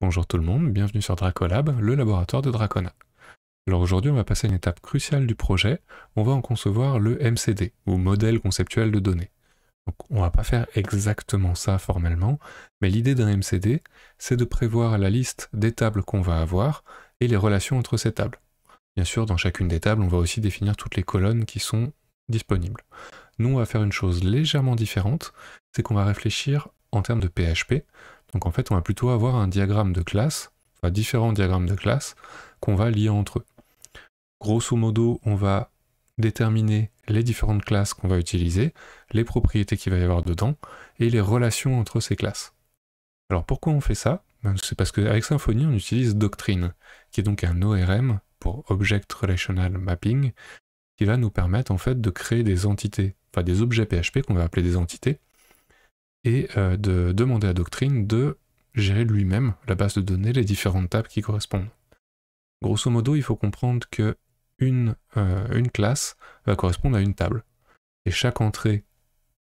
Bonjour tout le monde, bienvenue sur Dracolab, le laboratoire de Dracona. Alors aujourd'hui, on va passer à une étape cruciale du projet, on va en concevoir le MCD, ou modèle conceptuel de données. Donc on va pas faire exactement ça formellement, mais l'idée d'un MCD, c'est de prévoir la liste des tables qu'on va avoir et les relations entre ces tables. Bien sûr, dans chacune des tables, on va aussi définir toutes les colonnes qui sont disponibles. Nous, on va faire une chose légèrement différente, c'est qu'on va réfléchir en termes de PHP, donc en fait, on va plutôt avoir un diagramme de classe, enfin différents diagrammes de classes, qu'on va lier entre eux. Grosso modo, on va déterminer les différentes classes qu'on va utiliser, les propriétés qu'il va y avoir dedans, et les relations entre ces classes. Alors pourquoi on fait ça ben, C'est parce qu'avec Symfony, on utilise Doctrine, qui est donc un ORM pour Object Relational Mapping, qui va nous permettre en fait de créer des entités, enfin des objets PHP qu'on va appeler des entités, et euh, de demander à Doctrine de gérer lui-même la base de données, les différentes tables qui correspondent. Grosso modo, il faut comprendre que une, euh, classe va euh, correspondre à une table. Et chaque entrée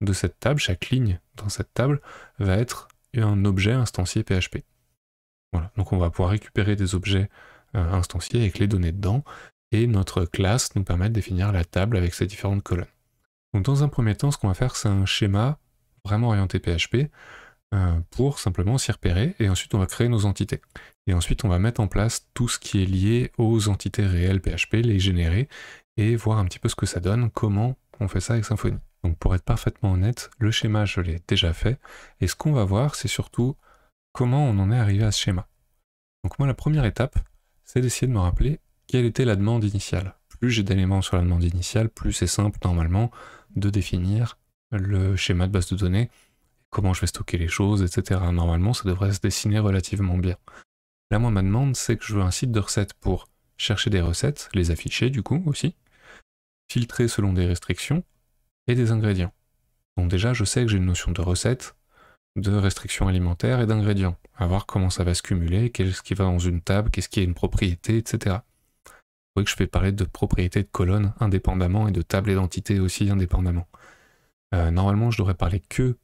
de cette table, chaque ligne dans cette table, va être un objet instancié PHP. donc on va pouvoir récupérer des objets instanciés avec les données dedans, et notre classe nous permet de définir la table avec ses différentes colonnes. Donc dans un premier temps, ce qu'on va faire, c'est un schéma vraiment orienté PHP, euh, pour simplement s'y repérer, et ensuite on va créer nos entités. Et ensuite on va mettre en place tout ce qui est lié aux entités réelles PHP, les générer, et voir un petit peu ce que ça donne, comment on fait ça avec Symfony. Donc pour être parfaitement honnête, le schéma je l'ai déjà fait, et ce qu'on va voir c'est surtout comment on en est arrivé à ce schéma. Donc moi la première étape, c'est d'essayer de me rappeler quelle était la demande initiale. Plus j'ai d'éléments sur la demande initiale, plus c'est simple normalement de définir le schéma de base de données, comment je vais stocker les choses, etc. Normalement, ça devrait se dessiner relativement bien. Là, moi, ma demande, c'est que je veux un site de recettes pour chercher des recettes, les afficher du coup aussi, filtrer selon des restrictions et des ingrédients. Donc déjà, je sais que j'ai une notion de recette, de restrictions alimentaires et d'ingrédients, à voir comment ça va se cumuler, qu'est-ce qui va dans une table, qu'est-ce qui est une propriété, etc. Vous voyez que je vais parler de propriétés de colonnes indépendamment et de tables et aussi indépendamment. Euh, normalement, je devrais parler que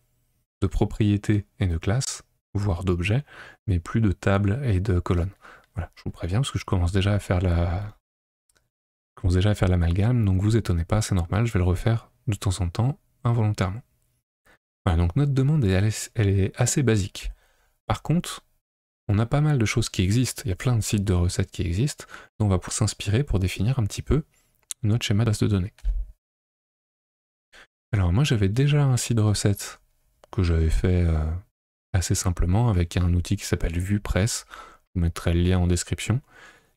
de propriétés et de classes, voire d'objets, mais plus de tables et de colonnes. Voilà, je vous préviens parce que je commence déjà à faire la déjà à faire l'amalgame, donc vous étonnez pas, c'est normal, je vais le refaire de temps en temps involontairement. Voilà, donc notre demande est, elle est assez basique. Par contre, on a pas mal de choses qui existent, il y a plein de sites de recettes qui existent, dont on va s'inspirer pour définir un petit peu notre schéma de base de données. Alors moi j'avais déjà un site recette que j'avais fait euh, assez simplement avec un outil qui s'appelle VuePress, je vous mettrai le lien en description,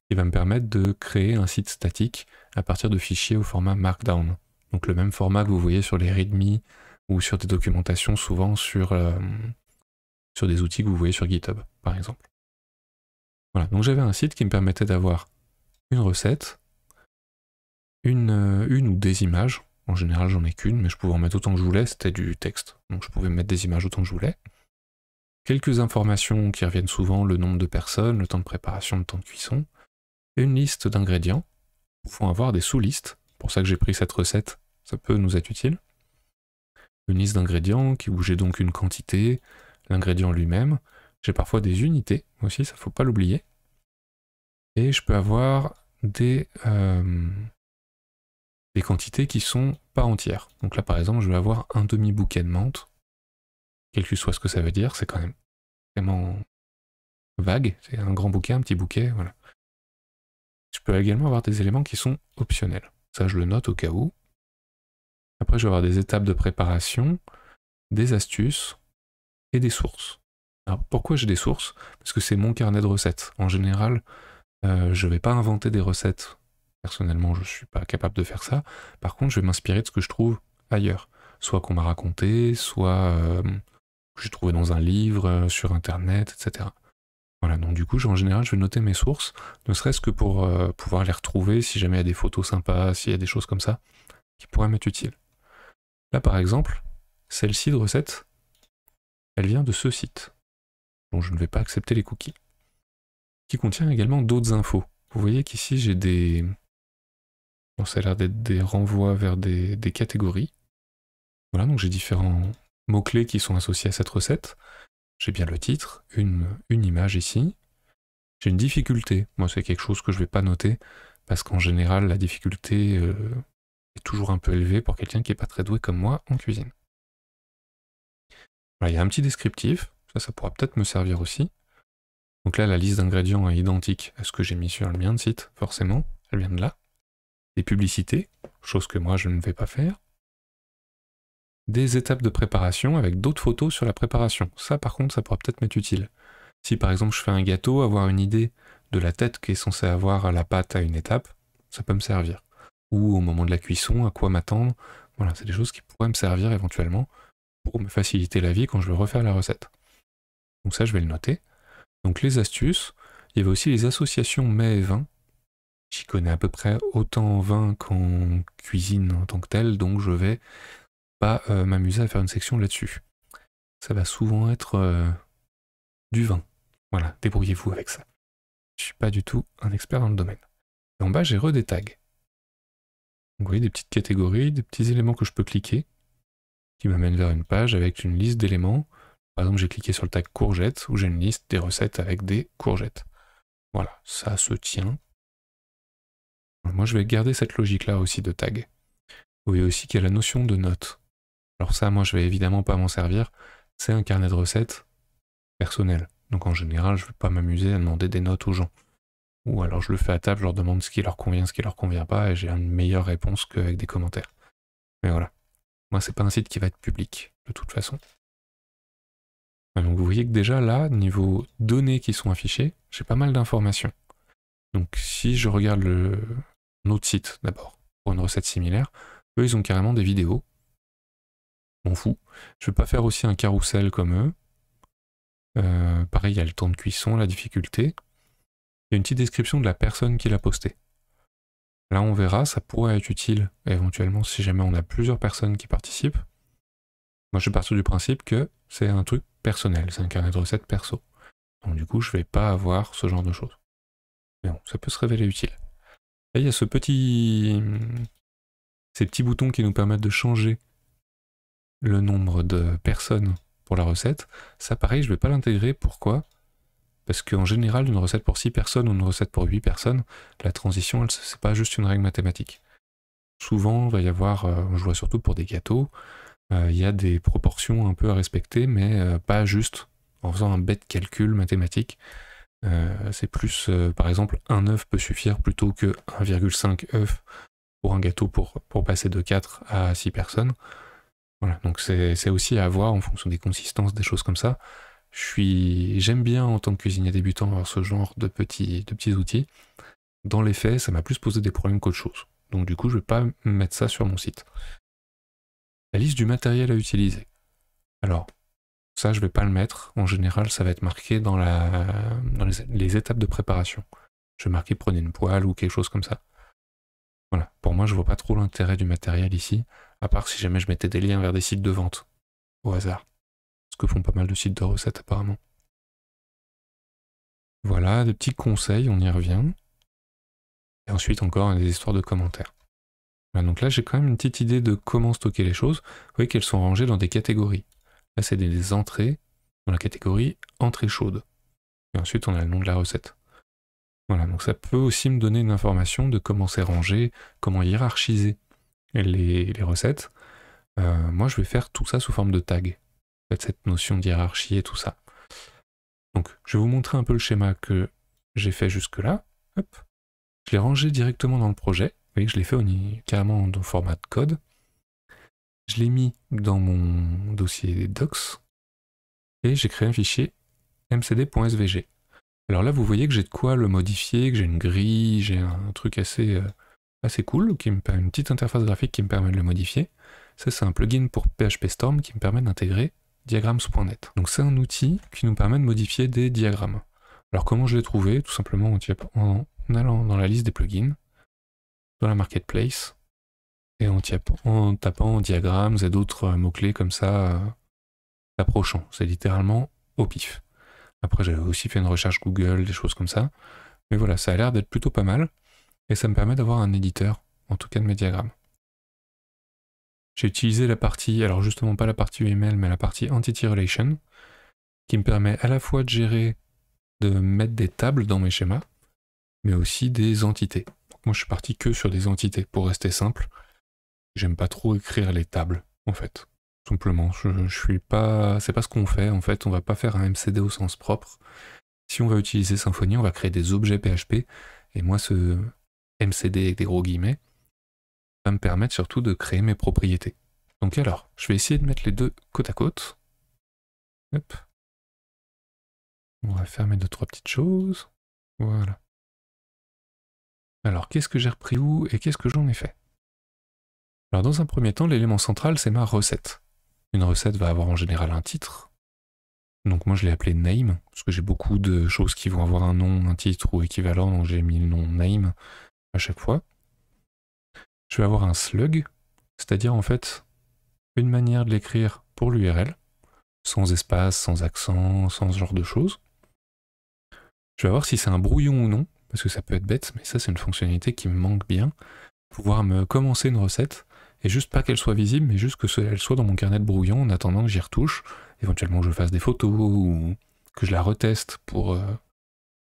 qui va me permettre de créer un site statique à partir de fichiers au format Markdown. Donc le même format que vous voyez sur les README ou sur des documentations souvent euh, sur, des outils que vous voyez sur GitHub par exemple. Voilà, donc j'avais un site qui me permettait d'avoir une recette, une euh, ou des images, en général, j'en ai qu'une, mais je pouvais en mettre autant que je voulais, c'était du texte. Donc je pouvais mettre des images autant que je voulais. Quelques informations qui reviennent souvent, le nombre de personnes, le temps de préparation, le temps de cuisson, une liste d'ingrédients, faut avoir des sous-listes, pour ça que j'ai pris cette recette, ça peut nous être utile. Une liste d'ingrédients qui j'ai donc une quantité, l'ingrédient lui-même. J'ai parfois des unités aussi, ça ne faut pas l'oublier. Et je peux avoir des, euh, des quantités qui sont pas entières. Donc là, par exemple, je vais avoir un demi-bouquet de menthe. Quel que soit ce que ça veut dire, c'est quand même vraiment vague. C'est un grand bouquet, un petit bouquet, voilà. Je peux également avoir des éléments qui sont optionnels. Ça, je le note au cas où. Après, je vais avoir des étapes de préparation, des astuces et des sources. Alors, pourquoi j'ai des sources Parce que c'est mon carnet de recettes. En général, euh, je vais pas inventer des recettes Personnellement, je ne suis pas capable de faire ça. Par contre, je vais m'inspirer de ce que je trouve ailleurs. Soit qu'on m'a raconté, soit euh, que j'ai trouvé dans un livre, euh, sur Internet, etc. Voilà, donc du coup, en général, je vais noter mes sources, ne serait-ce que pour euh, pouvoir les retrouver si jamais il y a des photos sympas, s'il y a des choses comme ça, qui pourraient m'être utiles. Là, par exemple, celle-ci de recette, elle vient de ce site. Donc je ne vais pas accepter les cookies. Qui contient également d'autres infos. Vous voyez qu'ici, j'ai des, ça a l'air d'être des renvois vers des, catégories. Voilà, donc j'ai différents mots-clés qui sont associés à cette recette. J'ai bien le titre, une, image ici. J'ai une difficulté. Moi, c'est quelque chose que je ne vais pas noter, parce qu'en général, la difficulté euh, est toujours un peu élevée pour quelqu'un qui n'est pas très doué comme moi en cuisine. il y a un petit descriptif. Ça, ça pourra peut-être me servir aussi. Donc là, la liste d'ingrédients est identique à ce que j'ai mis sur le mien de site, forcément. Elle vient de là des publicités, chose que moi je ne vais pas faire, des étapes de préparation avec d'autres photos sur la préparation. Ça par contre, ça pourra peut-être m'être utile. Si par exemple je fais un gâteau, avoir une idée de la tête qui est censée avoir la pâte à une étape, ça peut me servir. Ou au moment de la cuisson, à quoi m'attendre. Voilà, c'est des choses qui pourraient me servir éventuellement pour me faciliter la vie quand je veux refaire la recette. Donc ça, je vais le noter. Donc les astuces, il y avait aussi les associations mets et vins J'y connais à peu près autant en vin qu'en cuisine en tant que tel, donc je vais pas euh, m'amuser à faire une section là-dessus. Ça va souvent être euh, du vin. Voilà, débrouillez-vous avec ça. Je suis pas du tout un expert dans le domaine. en bas, j'ai re des tags. Vous voyez des petites catégories, des petits éléments que je peux cliquer, qui m'amènent vers une page avec une liste d'éléments. Par exemple, j'ai cliqué sur le tag courgettes, où j'ai une liste des recettes avec des courgettes. Voilà, ça se tient moi, je vais garder cette logique-là aussi de tag. Vous voyez aussi qu'il y a la notion de note. Alors ça, moi, je vais évidemment pas m'en servir. C'est un carnet de recettes personnel. Donc en général, je ne vais pas m'amuser à demander des notes aux gens. Ou alors je le fais à table, je leur demande ce qui leur convient, ce qui leur convient pas, et j'ai une meilleure réponse qu'avec des commentaires. Mais voilà. Moi, c'est pas un site qui va être public, de toute façon. Ah, donc vous voyez que déjà là, niveau données qui sont affichées, j'ai pas mal d'informations. Donc si je regarde le, notre site d'abord pour une recette similaire. Eux, ils ont carrément des vidéos. M'en fous. Je vais pas faire aussi un carrousel comme eux. Euh, pareil, il y a le temps de cuisson, la difficulté. Il y a une petite description de la personne qui l'a posté. Là, on verra, ça pourrait être utile éventuellement si jamais on a plusieurs personnes qui participent. Moi, je suis parti du principe que c'est un truc personnel, c'est un carnet de recettes perso. Donc du coup, je vais pas avoir ce genre de choses. Mais bon, ça peut se révéler utile. Ah, il y a ce petit... ces petits boutons qui nous permettent de changer le nombre de personnes pour la recette. Ça, pareil, je ne vais pas l'intégrer. Pourquoi Parce qu'en général, une recette pour 6 personnes ou une recette pour 8 personnes, la transition, ce n'est pas juste une règle mathématique. Souvent, il va y avoir, euh, je vois surtout pour des gâteaux, euh, il y a des proportions un peu à respecter, mais euh, pas juste en faisant un bête calcul mathématique. Euh, c'est plus, euh, par exemple, un œuf peut suffire plutôt que 1,5 œuf pour un gâteau pour, passer de 4 à 6 personnes. Voilà, donc c'est aussi à voir en fonction des consistances, des choses comme ça. J'aime bien en tant que cuisinier débutant avoir ce genre de petits, de petits outils. Dans les faits, ça m'a plus posé des problèmes qu'autre chose. Donc du coup, je ne vais pas mettre ça sur mon site. La liste du matériel à utiliser. Alors, ça, je vais pas le mettre. En général, ça va être marqué dans, la, dans les, étapes de préparation. Je vais marquer prenez une poêle ou quelque chose comme ça. Voilà. Pour moi, je vois pas trop l'intérêt du matériel ici, à part si jamais je mettais des liens vers des sites de vente, au hasard. Ce que font pas mal de sites de recettes apparemment. Voilà, des petits conseils, on y revient. Et ensuite encore des histoires de commentaires. donc là, j'ai quand même une petite idée de comment stocker les choses. Vous voyez qu'elles sont rangées dans des catégories. Là, c'est des entrées dans la catégorie entrée chaude. Et ensuite, on a le nom de la recette. Voilà, donc ça peut aussi me donner une information de comment c'est rangé, comment hiérarchiser les, recettes. Euh, moi, je vais faire tout ça sous forme de tag. cette notion d'hiérarchie et tout ça. Donc, je vais vous montrer un peu le schéma que j'ai fait jusque-là. Je l'ai rangé directement dans le projet. Vous voyez que je l'ai fait carrément dans le format de code. Je l'ai mis dans mon dossier docs et j'ai créé un fichier mcd.svg. Alors là, vous voyez que j'ai de quoi le modifier, que j'ai une grille, j'ai un truc assez, euh, assez cool, qui me une petite interface graphique qui me permet de le modifier. Ça, c'est un plugin pour PHP Storm qui me permet d'intégrer diagrams.net. Donc c'est un outil qui nous permet de modifier des diagrammes. Alors comment je l'ai trouvé Tout simplement en allant dans la liste des plugins, dans la marketplace, en, tapant diagrammes diagrammes et d'autres euh, mots-clés comme ça, euh, approchant. C'est littéralement au pif. Après, j'avais aussi fait une recherche Google, des choses comme ça. Mais voilà, ça a l'air d'être plutôt pas mal. Et ça me permet d'avoir un éditeur, en tout cas de mes diagrammes. J'ai utilisé la partie, alors justement pas la partie UML, mais la partie Entity Relation, qui me permet à la fois de gérer, de mettre des tables dans mes schémas, mais aussi des entités. moi, je suis parti que sur des entités, pour rester simple, J'aime pas trop écrire les tables, en fait. simplement, je, je, suis pas, c'est pas ce qu'on fait en fait. On va pas faire un MCD au sens propre. Si on va utiliser Symfony, on va créer des objets PHP. Et moi, ce MCD avec des gros guillemets va me permettre surtout de créer mes propriétés. Donc alors, je vais essayer de mettre les deux côte à côte. Hop. On va fermer deux trois petites choses. Voilà. Alors, qu'est-ce que j'ai repris où et qu'est-ce que j'en ai fait alors dans un premier temps, l'élément central, c'est ma recette. Une recette va avoir en général un titre. Donc moi je l'ai appelé name, parce que j'ai beaucoup de choses qui vont avoir un nom, un titre ou équivalent, donc j'ai mis le nom name à chaque fois. Je vais avoir un slug, c'est-à-dire en fait une manière de l'écrire pour l'URL, sans espace, sans accent, sans ce genre de choses. Je vais voir si c'est un brouillon ou non, parce que ça peut être bête, mais ça c'est une fonctionnalité qui me manque bien. Pouvoir me commencer une recette et juste pas qu'elle soit visible, mais juste que elle soit dans mon carnet de brouillon en attendant que j'y retouche, éventuellement que je fasse des photos ou que je la reteste pour, euh,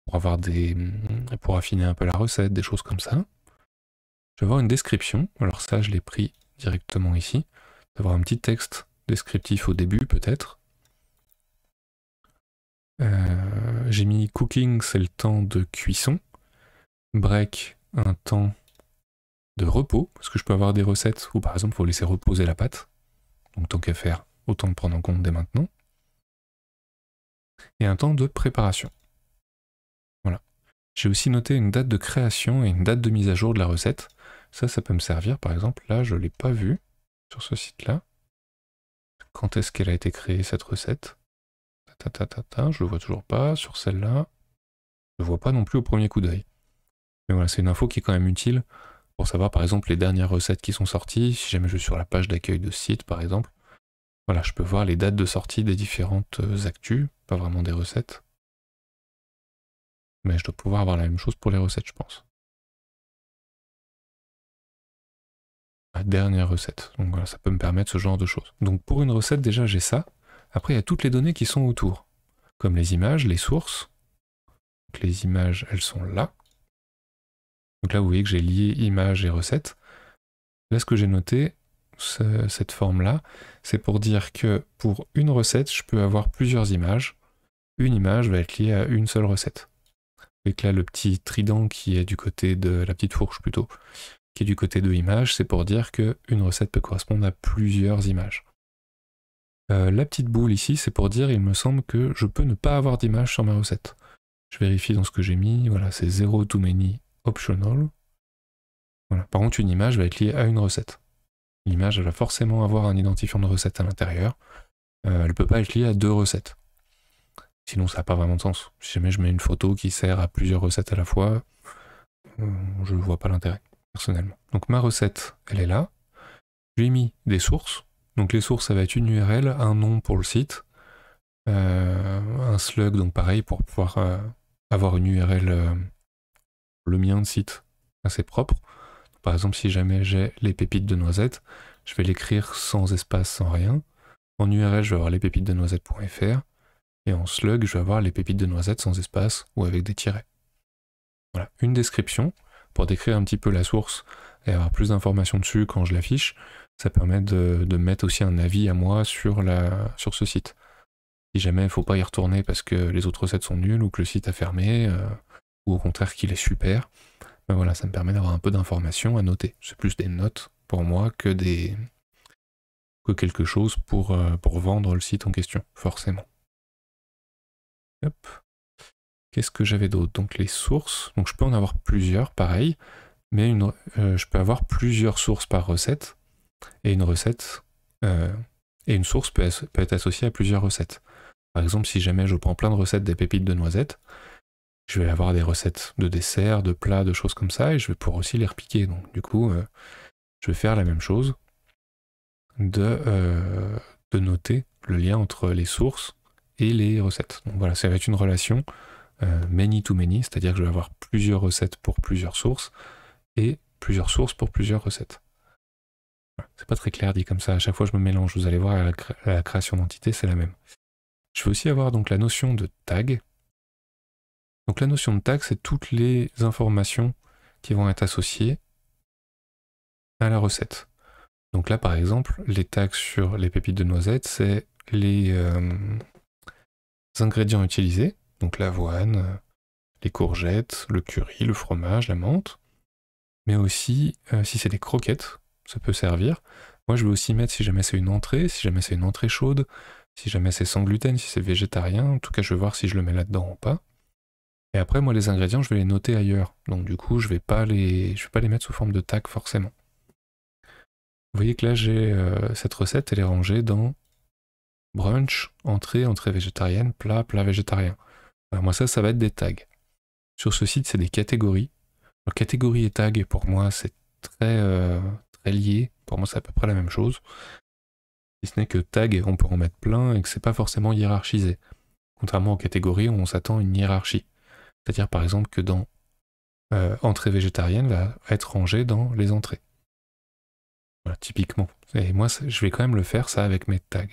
pour avoir des. Mm, pour affiner un peu la recette, des choses comme ça. Je vais avoir une description, alors ça je l'ai pris directement ici, d'avoir un petit texte descriptif au début peut-être. Euh, j'ai mis cooking, c'est le temps de cuisson. Break, un temps de repos, parce que je peux avoir des recettes où par exemple il faut laisser reposer la pâte. Donc tant qu'à faire, autant de prendre en compte dès maintenant. Et un temps de préparation. Voilà. J'ai aussi noté une date de création et une date de mise à jour de la recette. Ça, ça peut me servir. Par exemple, là, je ne l'ai pas vu sur ce site-là. Quand est-ce qu'elle a été créée, cette recette ta, ta, ta, ta, Je le vois toujours pas. Sur celle-là, je ne vois pas non plus au premier coup d'œil. Mais voilà, c'est une info qui est quand même utile pour savoir par exemple les dernières recettes qui sont sorties. Si jamais je suis sur la page d'accueil de site par exemple, voilà, je peux voir les dates de sortie des différentes euh, actus, pas vraiment des recettes. Mais je dois pouvoir avoir la même chose pour les recettes, je pense. La dernière recette. Donc voilà, ça peut me permettre ce genre de choses. Donc pour une recette, déjà j'ai ça. Après, il y a toutes les données qui sont autour, comme les images, les sources. Donc les images, elles sont là. Donc là, vous voyez que j'ai lié image et recette. Là, ce que j'ai noté, cette forme-là, c'est pour dire que pour une recette, je peux avoir plusieurs images. Une image va être liée à une seule recette. Avec là, le petit trident qui est du côté de la petite fourche plutôt, qui est du côté de image, c'est pour dire qu'une recette peut correspondre à plusieurs images. Euh, la petite boule ici, c'est pour dire, il me semble que je peux ne pas avoir d'image sur ma recette. Je vérifie dans ce que j'ai mis, voilà, c'est 0 too many optional. Voilà. Par contre, une image va être liée à une recette. L'image, va forcément avoir un identifiant de recette à l'intérieur. Euh, elle ne peut pas être liée à deux recettes. Sinon, ça n'a pas vraiment de sens. Si jamais je mets une photo qui sert à plusieurs recettes à la fois, euh, je ne vois pas l'intérêt, personnellement. Donc ma recette, elle est là. J'ai mis des sources. Donc les sources, ça va être une URL, un nom pour le site, euh, un slug, donc pareil, pour pouvoir avoir une URL le mien de site assez propre. Par exemple, si jamais j'ai les pépites de noisettes, je vais l'écrire sans espace, sans rien. En URL, je vais avoir les pépites de noisettes.fr. Et en slug, je vais avoir les pépites de noisettes sans espace ou avec des tirets. Voilà, une description pour décrire un petit peu la source et avoir plus d'informations dessus quand je l'affiche. Ça permet de, mettre aussi un avis à moi sur, la, sur ce site. Si jamais il ne faut pas y retourner parce que les autres recettes sont nulles ou que le site a fermé, euh, au contraire qu'il est super, ben voilà, ça me permet d'avoir un peu d'informations à noter. C'est plus des notes pour moi que des que quelque chose pour, euh, pour vendre le site en question, forcément. Hop. Qu'est-ce que j'avais d'autre Donc les sources, donc je peux en avoir plusieurs, pareil, mais une, euh, je peux avoir plusieurs sources par recette, et une recette euh, et une source peut, peut, être associée à plusieurs recettes. Par exemple, si jamais je prends plein de recettes des pépites de noisettes, je vais avoir des recettes de desserts, de plats, de choses comme ça, et je vais pouvoir aussi les repiquer. Donc du coup, euh, je vais faire la même chose euh, de, noter le lien entre les sources et les recettes. Donc voilà, ça va être une relation euh, many to many, c'est-à-dire que je vais avoir plusieurs recettes pour plusieurs sources et plusieurs sources pour plusieurs recettes. C'est pas très clair dit comme ça, à chaque fois je me mélange, vous allez voir, la, la création d'entité c'est la même. Je vais aussi avoir donc la notion de tag, donc la notion de tag, c'est toutes les informations qui vont être associées à la recette. Donc là, par exemple, les tags sur les pépites de noisettes, c'est les, euh, ingrédients utilisés, donc l'avoine, les courgettes, le curry, le fromage, la menthe, mais aussi euh, si c'est des croquettes, ça peut servir. Moi, je vais aussi mettre si jamais c'est une entrée, si jamais c'est une entrée chaude, si jamais c'est sans gluten, si c'est végétarien. En tout cas, je vais voir si je le mets là-dedans ou pas. Et après, moi, les ingrédients, je vais les noter ailleurs. Donc du coup, je vais pas les, vais pas les mettre sous forme de tag forcément. Vous voyez que là, j'ai euh, cette recette, elle est rangée dans brunch, entrée, entrée végétarienne, plat, plat végétarien. moi, ça, ça va être des tags. Sur ce site, c'est des catégories. Alors, catégorie et tag, pour moi, c'est très, euh, très lié. Pour moi, c'est à peu près la même chose. Si ce n'est que tag, on peut en mettre plein et que c'est pas forcément hiérarchisé. Contrairement aux catégories, où on s'attend à une hiérarchie. C'est-à-dire par exemple que dans euh, entrée végétarienne va être rangée dans les entrées. Voilà, typiquement. Et moi, je vais quand même le faire ça avec mes tags.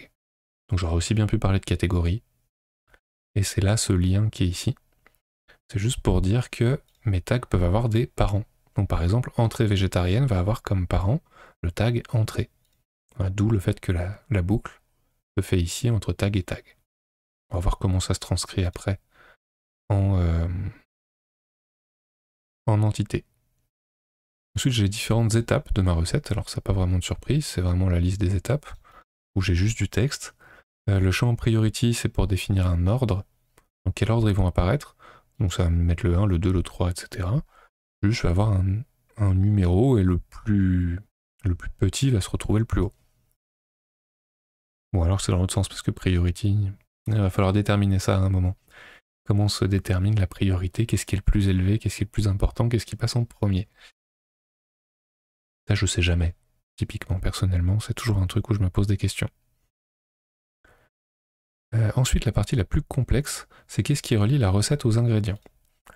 Donc j'aurais aussi bien pu parler de catégories. Et c'est là ce lien qui est ici. C'est juste pour dire que mes tags peuvent avoir des parents. Donc par exemple, entrée végétarienne va avoir comme parent le tag entrée. D'où le fait que la boucle se fait ici entre tag et tag. On va voir comment ça se transcrit après euh, en, entité. Ensuite, j'ai différentes étapes de ma recette. Alors, ça n'a pas vraiment de surprise, c'est vraiment la liste des étapes où j'ai juste du texte. Euh, le champ priority, c'est pour définir un ordre. Dans quel ordre ils vont apparaître. Donc, ça va me mettre le 1, le 2, le 3, etc. je vais avoir un, numéro et le plus, le plus petit va se retrouver le plus haut. Bon, alors c'est dans l'autre sens parce que priority, il va falloir déterminer ça à un moment. Comment se détermine la priorité Qu'est-ce qui est le plus élevé Qu'est-ce qui est le plus important Qu'est-ce qui passe en premier Ça, je sais jamais. Typiquement, personnellement, c'est toujours un truc où je me pose des questions. Euh, ensuite, la partie la plus complexe, c'est qu'est-ce qui relie la recette aux ingrédients.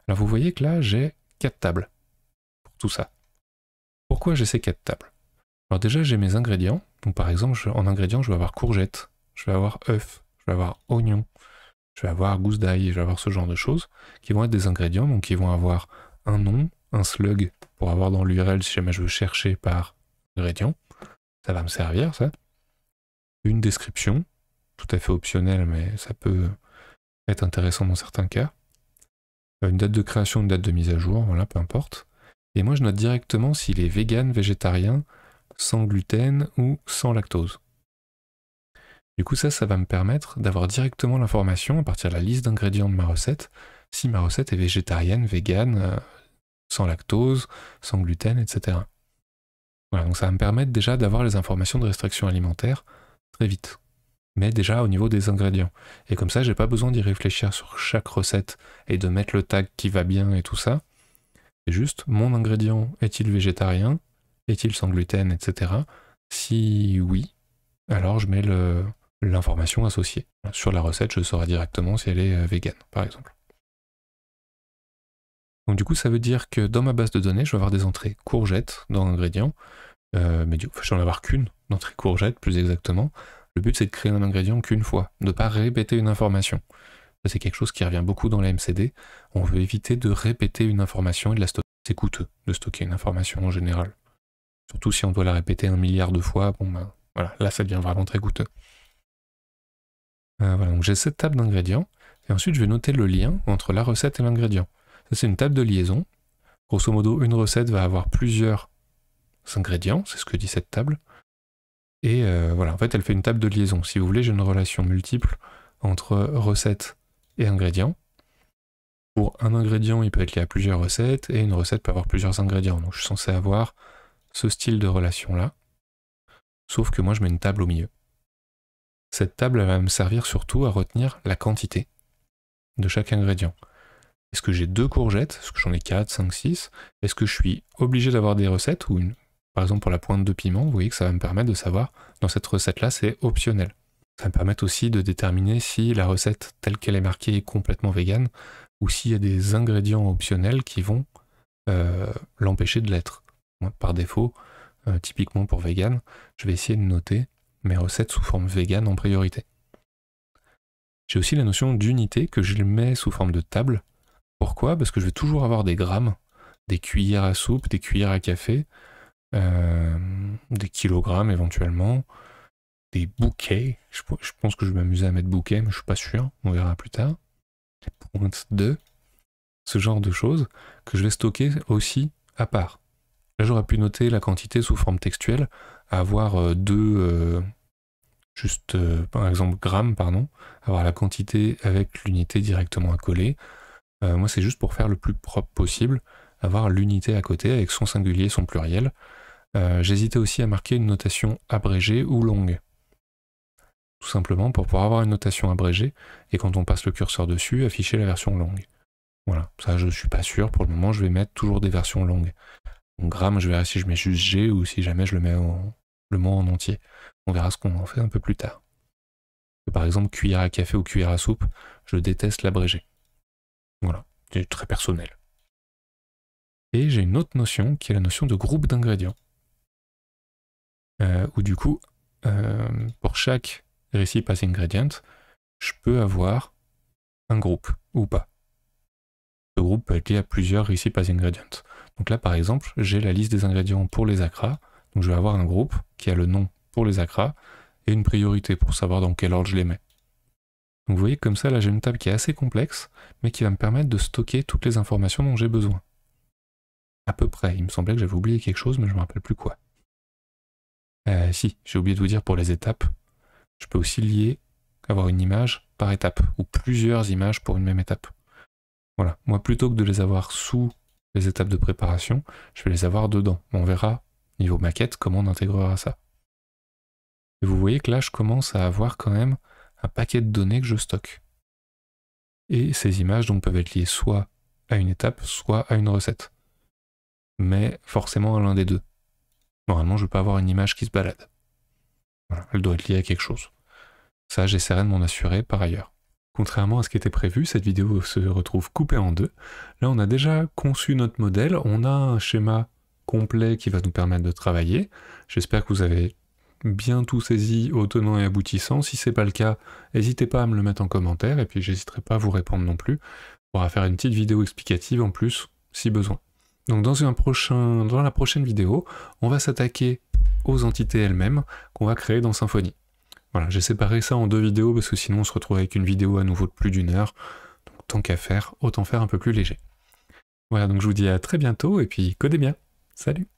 Alors vous voyez que là, j'ai quatre tables pour tout ça. Pourquoi j'ai ces quatre tables Alors déjà, j'ai mes ingrédients. Donc par exemple, en ingrédients, je vais avoir courgettes, je vais avoir œufs, je vais avoir oignons, je vais avoir gousse d'ail, je vais avoir ce genre de choses, qui vont être des ingrédients, donc qui vont avoir un nom, un slug, pour avoir dans l'URL si jamais je veux chercher par ingrédient, ça va me servir ça. Une description, tout à fait optionnelle, mais ça peut être intéressant dans certains cas. Euh, une date de création, une date de mise à jour, voilà, peu importe. Et moi je note directement s'il est vegan, végétarien, sans gluten ou sans lactose. Du coup, ça, ça va me permettre d'avoir directement l'information à partir de la liste d'ingrédients de ma recette, si ma recette est végétarienne, vegan, euh, sans lactose, sans gluten, etc. Voilà, donc ça va me permettre déjà d'avoir les informations de restriction alimentaire très vite, mais déjà au niveau des ingrédients. Et comme ça, j'ai pas besoin d'y réfléchir sur chaque recette et de mettre le tag qui va bien et tout ça. C'est juste mon ingrédient est-il végétarien, est-il sans gluten, etc. Si oui, alors je mets le, l'information associée. Sur la recette, je saurai directement si elle est euh, végane, par exemple. Donc du coup, ça veut dire que dans ma base de données, je vais avoir des entrées courgettes dans l'ingrédient, euh, mais je vais en avoir qu'une d'entrée courgette, plus exactement. Le but, c'est de créer un ingrédient qu'une fois, ne pas répéter une information. c'est quelque chose qui revient beaucoup dans la MCD. On veut éviter de répéter une information et de la stocker. C'est coûteux de stocker une information en général. Surtout si on doit la répéter un milliard de fois, bon ben voilà, là ça devient vraiment très coûteux. Euh, voilà, donc j'ai cette table d'ingrédients. Et ensuite, je vais noter le lien entre la recette et l'ingrédient. Ça, c'est une table de liaison. Grosso modo, une recette va avoir plusieurs ingrédients, c'est ce que dit cette table. Et euh, voilà, en fait, elle fait une table de liaison. Si vous voulez, j'ai une relation multiple entre recette et ingrédient. Pour un ingrédient, il peut être lié à plusieurs recettes, et une recette peut avoir plusieurs ingrédients. Donc, je suis censé avoir ce style de relation-là. Sauf que moi, je mets une table au milieu. Cette table va me servir surtout à retenir la quantité de chaque ingrédient. Est-ce que j'ai deux courgettes Est-ce que j'en ai 4, 5, 6 Est-ce que je suis obligé d'avoir des recettes ou une... Par exemple, pour la pointe de piment, vous voyez que ça va me permettre de savoir dans cette recette-là, c'est optionnel. Ça va me permettre aussi de déterminer si la recette telle qu'elle est marquée est complètement végane ou s'il y a des ingrédients optionnels qui vont euh, l'empêcher de l'être. par défaut, euh, typiquement pour vegan, je vais essayer de noter mes recettes sous forme végane en priorité. J'ai aussi la notion d'unité que je mets sous forme de table. Pourquoi Parce que je vais toujours avoir des grammes, des cuillères à soupe, des cuillères à café, euh, des kilogrammes éventuellement, des bouquets. Je, pense que je vais m'amuser à mettre bouquets, mais je suis pas sûr, on verra plus tard. Pointe 2, ce genre de choses que je vais stocker aussi à part. Là j'aurais pu noter la quantité sous forme textuelle, avoir euh, deux, euh, juste euh, par exemple grammes, pardon, avoir la quantité avec l'unité directement accolée. moi, c'est juste pour faire le plus propre possible, avoir l'unité à côté avec son singulier, son pluriel. J'hésitais aussi à marquer une notation abrégée ou longue tout simplement pour pouvoir avoir une notation abrégée et quand on passe le curseur dessus, afficher la version longue. Voilà, ça je ne suis pas sûr, pour le moment je vais mettre toujours des versions longues. gramme, je verrai si je mets juste G ou si jamais je le mets en, le mot en entier. On verra ce qu'on en fait un peu plus tard. Par exemple, cuillère à café ou cuillère à soupe, je déteste l'abrégé. Voilà, c'est très personnel. Et j'ai une autre notion qui est la notion de groupe d'ingrédients. Euh, où du coup, euh, pour chaque récit as ingredient, je peux avoir un groupe ou pas. Ce groupe peut être lié à plusieurs récits as ingredient. Donc là, par exemple, j'ai la liste des ingrédients pour les acras, donc je vais avoir un groupe qui a le nom pour les acras et une priorité pour savoir dans quel ordre je les mets. Donc vous voyez comme ça là j'ai une table qui est assez complexe mais qui va me permettre de stocker toutes les informations dont j'ai besoin. À peu près, il me semblait que j'avais oublié quelque chose mais je ne me rappelle plus quoi. Euh, si, j'ai oublié de vous dire pour les étapes, je peux aussi lier, avoir une image par étape ou plusieurs images pour une même étape. Voilà, moi plutôt que de les avoir sous les étapes de préparation, je vais les avoir dedans. On verra niveau maquette, comment on intégrera ça. vous voyez que là, je commence à avoir quand même un paquet de données que je stocke. Et ces images donc peuvent être liées soit à une étape, soit à une recette. Mais forcément à l'un des deux. Normalement, je ne veux pas avoir une image qui se balade. elle doit être liée à quelque chose. Ça, j'essaierai de m'en assurer par ailleurs. Contrairement à ce qui était prévu, cette vidéo se retrouve coupée en deux. Là, on a déjà conçu notre modèle, on a un schéma complet qui va nous permettre de travailler. J'espère que vous avez bien tout saisi au tenant et aboutissant. Si c'est pas le cas, n'hésitez pas à me le mettre en commentaire et puis j'hésiterai pas à vous répondre non plus. On pourra faire une petite vidéo explicative en plus si besoin. Donc dans, un prochain, dans la prochaine vidéo, on va s'attaquer aux entités elles-mêmes qu'on va créer dans Symfony. Voilà, j'ai séparé ça en deux vidéos parce que sinon on se retrouve avec une vidéo à nouveau de plus d'une heure. Donc tant qu'à faire, autant faire un peu plus léger. Voilà, donc je vous dis à très bientôt et puis codez bien Salut